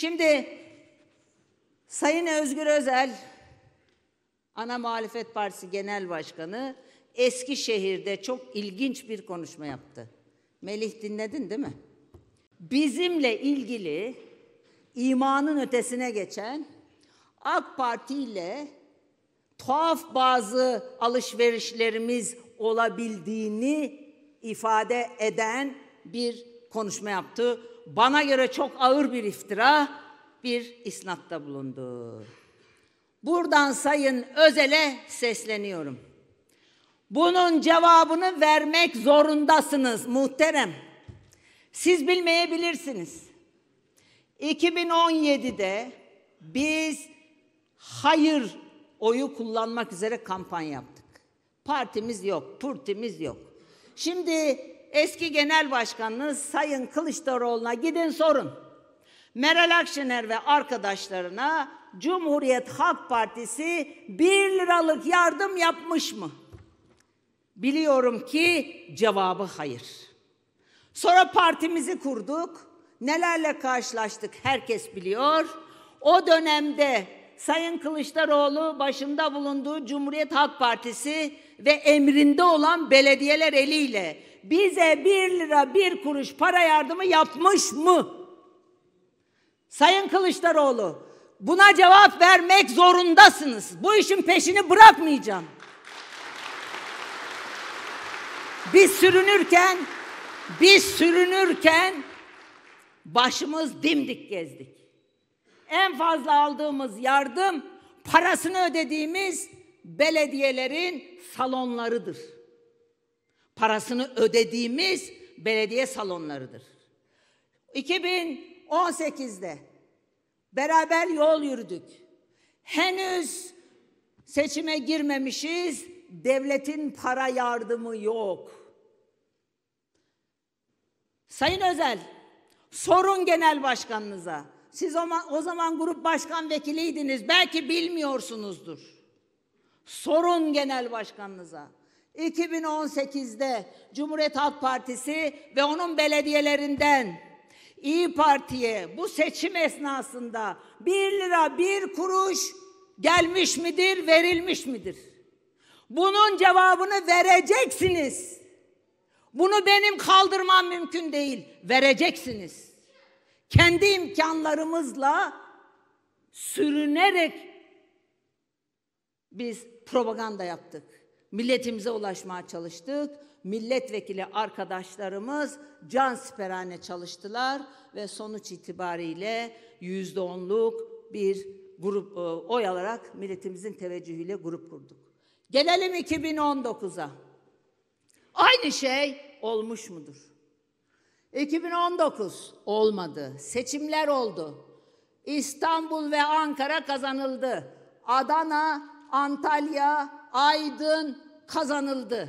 Şimdi Sayın Özgür Özel, ana muhalefet partisi genel başkanı Eskişehir'de çok ilginç bir konuşma yaptı. Melih dinledin değil mi? Bizimle ilgili imanın ötesine geçen AK Parti ile tuhaf bazı alışverişlerimiz olabildiğini ifade eden bir konuşma yaptı bana göre çok ağır bir iftira bir isnatta bulundu. Buradan Sayın Özel'e sesleniyorum. Bunun cevabını vermek zorundasınız muhterem. Siz bilmeyebilirsiniz. 2017'de biz hayır oyu kullanmak üzere kampanya yaptık. Partimiz yok, purtimiz yok. Şimdi eski genel başkanınız Sayın Kılıçdaroğlu'na gidin sorun. Meral Akşener ve arkadaşlarına Cumhuriyet Halk Partisi 1 liralık yardım yapmış mı? Biliyorum ki cevabı hayır. Sonra partimizi kurduk. Nelerle karşılaştık herkes biliyor. O dönemde Sayın Kılıçdaroğlu başında bulunduğu Cumhuriyet Halk Partisi ve emrinde olan belediyeler eliyle bize bir lira bir kuruş para yardımı yapmış mı? Sayın Kılıçdaroğlu buna cevap vermek zorundasınız. Bu işin peşini bırakmayacağım. Biz sürünürken, biz sürünürken başımız dimdik gezdik. En fazla aldığımız yardım parasını ödediğimiz belediyelerin salonlarıdır parasını ödediğimiz belediye salonlarıdır. 2018'de beraber yol yürüdük. Henüz seçime girmemişiz. Devletin para yardımı yok. Sayın Özel, sorun genel başkanınıza. Siz o, o zaman grup başkan vekiliydiniz. Belki bilmiyorsunuzdur. Sorun genel başkanınıza. 2018'de Cumhuriyet Halk Partisi ve onun belediyelerinden İyi Parti'ye bu seçim esnasında bir lira bir kuruş gelmiş midir, verilmiş midir? Bunun cevabını vereceksiniz. Bunu benim kaldırmam mümkün değil. Vereceksiniz. Kendi imkanlarımızla sürünerek biz propaganda yaptık. Milletimize ulaşmaya çalıştık. Milletvekili arkadaşlarımız can siperhane çalıştılar ve sonuç itibariyle yüzde onluk bir grup e, oy alarak milletimizin teveccühüyle grup kurduk. Gelelim 2019'a. Aynı şey olmuş mudur? 2019 olmadı. Seçimler oldu. İstanbul ve Ankara kazanıldı. Adana, Antalya, Aydın kazanıldı.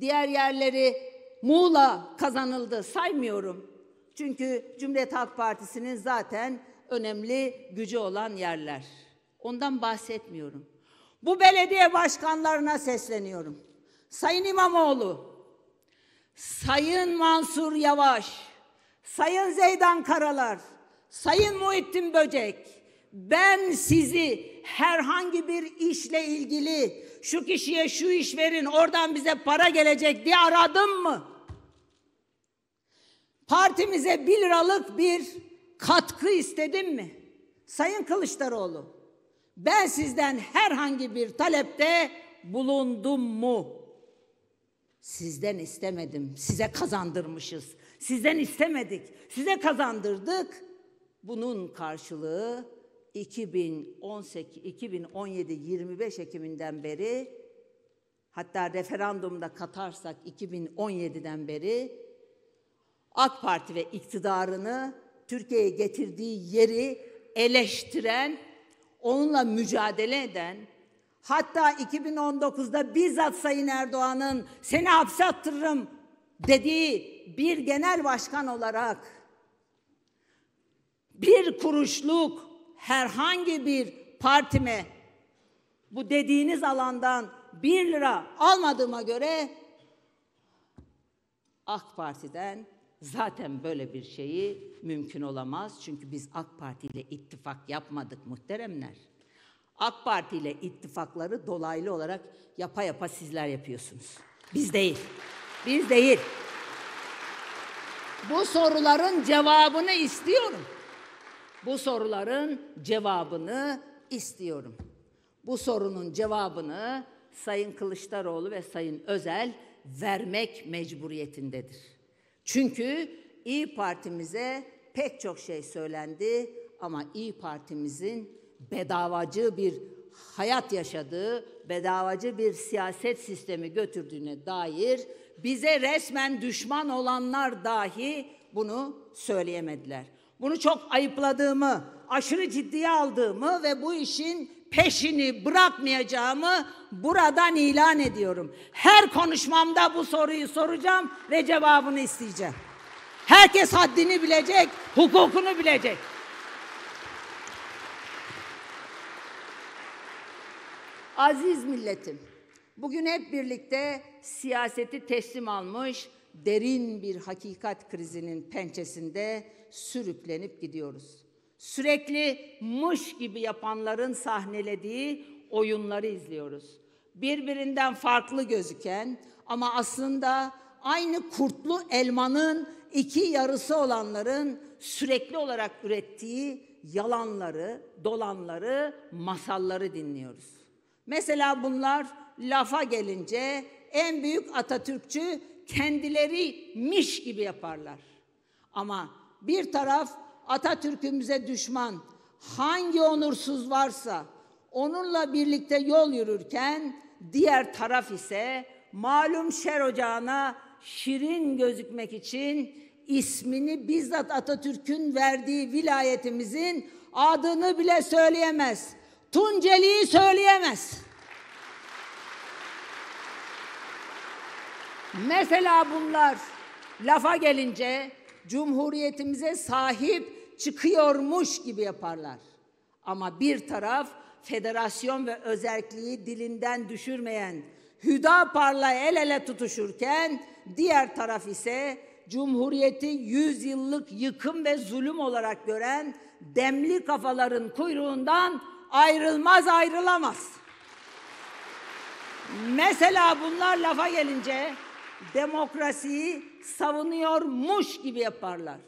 Diğer yerleri Muğla kazanıldı saymıyorum. Çünkü Cumhuriyet Halk Partisi'nin zaten önemli gücü olan yerler. Ondan bahsetmiyorum. Bu belediye başkanlarına sesleniyorum. Sayın İmamoğlu, Sayın Mansur Yavaş, Sayın Zeydan Karalar, Sayın Muhittin Böcek, ben sizi herhangi bir işle ilgili şu kişiye şu iş verin oradan bize para gelecek diye aradım mı? Partimize bir liralık bir katkı istedim mi? Sayın Kılıçdaroğlu ben sizden herhangi bir talepte bulundum mu? Sizden istemedim. Size kazandırmışız. Sizden istemedik. Size kazandırdık. Bunun karşılığı 2018 2017 25 Ekim'inden beri hatta referandumda katarsak 2017'den beri AK Parti ve iktidarını Türkiye'ye getirdiği yeri eleştiren, onunla mücadele eden, hatta 2019'da bizzat Sayın Erdoğan'ın seni hapse attırırım dediği bir genel başkan olarak bir kuruşluk herhangi bir partime bu dediğiniz alandan bir lira almadığıma göre AK Parti'den zaten böyle bir şeyi mümkün olamaz. Çünkü biz AK Parti ile ittifak yapmadık muhteremler. AK Parti ile ittifakları dolaylı olarak yapa yapa sizler yapıyorsunuz. Biz değil. Biz değil. Bu soruların cevabını istiyorum. Bu soruların cevabını istiyorum. Bu sorunun cevabını Sayın Kılıçdaroğlu ve Sayın Özel vermek mecburiyetindedir. Çünkü İyi Partimize pek çok şey söylendi ama İyi Partimizin bedavacı bir hayat yaşadığı, bedavacı bir siyaset sistemi götürdüğüne dair bize resmen düşman olanlar dahi bunu söyleyemediler. Bunu çok ayıpladığımı, aşırı ciddiye aldığımı ve bu işin peşini bırakmayacağımı buradan ilan ediyorum. Her konuşmamda bu soruyu soracağım ve cevabını isteyeceğim. Herkes haddini bilecek, hukukunu bilecek. Aziz milletim, bugün hep birlikte siyaseti teslim almış, derin bir hakikat krizinin pençesinde sürüklenip gidiyoruz. Sürekli mış gibi yapanların sahnelediği oyunları izliyoruz. Birbirinden farklı gözüken ama aslında aynı kurtlu elmanın iki yarısı olanların sürekli olarak ürettiği yalanları, dolanları, masalları dinliyoruz. Mesela bunlar lafa gelince en büyük Atatürkçü kendileri miş gibi yaparlar. Ama bir taraf Atatürk'ümüze düşman hangi onursuz varsa onunla birlikte yol yürürken diğer taraf ise malum şer ocağına şirin gözükmek için ismini bizzat Atatürk'ün verdiği vilayetimizin adını bile söyleyemez. Tunceli'yi söyleyemez. Mesela bunlar lafa gelince cumhuriyetimize sahip çıkıyormuş gibi yaparlar. Ama bir taraf federasyon ve özelliği dilinden düşürmeyen Hüdapar'la el ele tutuşurken diğer taraf ise Cumhuriyeti yüzyıllık yıkım ve zulüm olarak gören demli kafaların kuyruğundan ayrılmaz ayrılamaz. Mesela bunlar lafa gelince demokrasiyi savunuyormuş gibi yaparlar.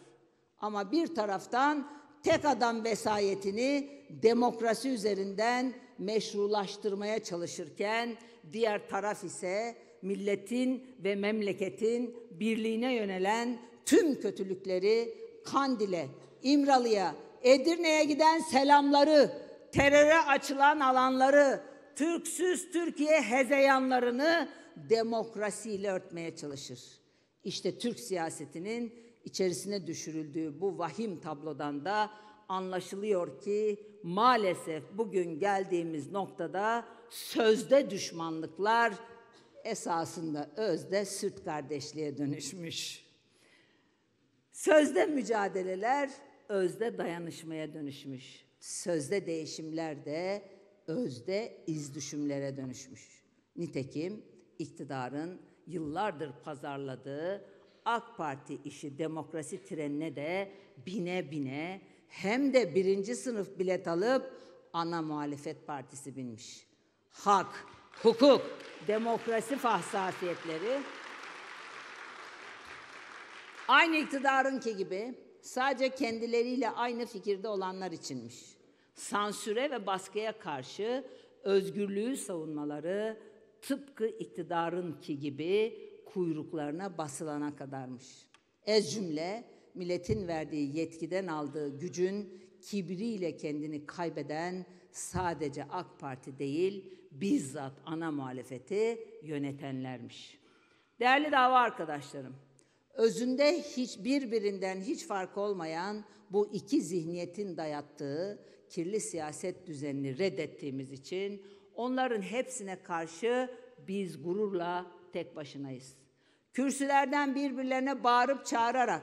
Ama bir taraftan tek adam vesayetini demokrasi üzerinden meşrulaştırmaya çalışırken diğer taraf ise milletin ve memleketin birliğine yönelen tüm kötülükleri Kandil'e, İmralı'ya, Edirne'ye giden selamları, teröre açılan alanları, Türksüz Türkiye hezeyanlarını demokrasiyle örtmeye çalışır. İşte Türk siyasetinin içerisine düşürüldüğü bu vahim tablodan da anlaşılıyor ki maalesef bugün geldiğimiz noktada sözde düşmanlıklar esasında özde süt kardeşliğe dönüşmüş. Sözde mücadeleler özde dayanışmaya dönüşmüş. Sözde değişimler de özde iz düşümlere dönüşmüş. Nitekim iktidarın yıllardır pazarladığı AK Parti işi demokrasi trenine de bine bine hem de birinci sınıf bilet alıp ana muhalefet partisi binmiş. Hak, hukuk, demokrasi hassasiyetleri aynı iktidarınki gibi sadece kendileriyle aynı fikirde olanlar içinmiş. Sansüre ve baskıya karşı özgürlüğü savunmaları Tıpkı iktidarınki gibi kuyruklarına basılana kadarmış. Ez cümle milletin verdiği yetkiden aldığı gücün kibriyle kendini kaybeden sadece AK Parti değil, bizzat ana muhalefeti yönetenlermiş. Değerli dava arkadaşlarım, özünde hiç birbirinden hiç fark olmayan bu iki zihniyetin dayattığı kirli siyaset düzenini reddettiğimiz için Onların hepsine karşı biz gururla tek başınayız. Kürsülerden birbirlerine bağırıp çağırarak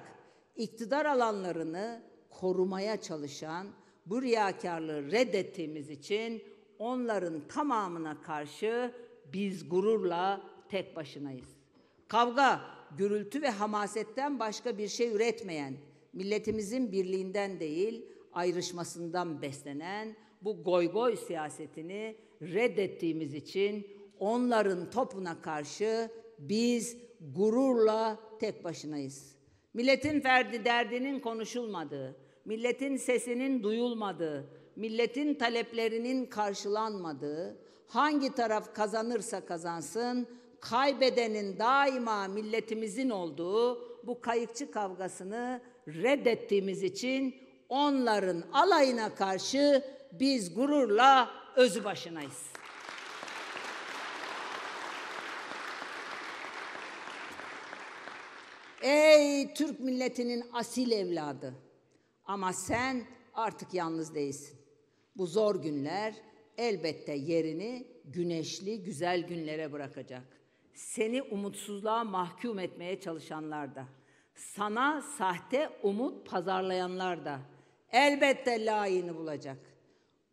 iktidar alanlarını korumaya çalışan bu riyakarlığı reddettiğimiz için onların tamamına karşı biz gururla tek başınayız. Kavga, gürültü ve hamasetten başka bir şey üretmeyen, milletimizin birliğinden değil, ayrışmasından beslenen bu goy-goy siyasetini reddettiğimiz için onların topuna karşı biz gururla tek başınayız. Milletin ferdi derdinin konuşulmadığı, milletin sesinin duyulmadığı, milletin taleplerinin karşılanmadığı, hangi taraf kazanırsa kazansın, kaybedenin daima milletimizin olduğu bu kayıkçı kavgasını reddettiğimiz için onların alayına karşı biz gururla özü başınayız. Ey Türk milletinin asil evladı. Ama sen artık yalnız değilsin. Bu zor günler elbette yerini güneşli güzel günlere bırakacak. Seni umutsuzluğa mahkum etmeye çalışanlar da, sana sahte umut pazarlayanlar da elbette layığını bulacak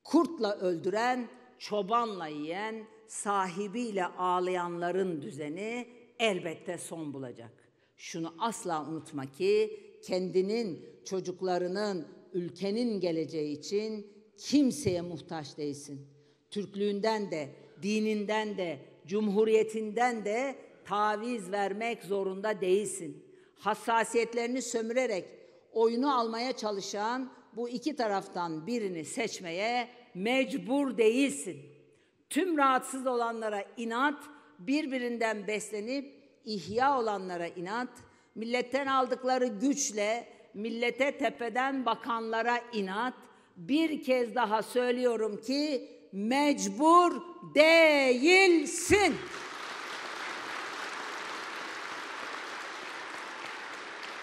kurtla öldüren, çobanla yiyen, sahibiyle ağlayanların düzeni elbette son bulacak. Şunu asla unutma ki kendinin, çocuklarının, ülkenin geleceği için kimseye muhtaç değilsin. Türklüğünden de, dininden de, cumhuriyetinden de taviz vermek zorunda değilsin. Hassasiyetlerini sömürerek oyunu almaya çalışan bu iki taraftan birini seçmeye mecbur değilsin. Tüm rahatsız olanlara inat, birbirinden beslenip ihya olanlara inat, milletten aldıkları güçle millete tepeden bakanlara inat. Bir kez daha söylüyorum ki mecbur değilsin.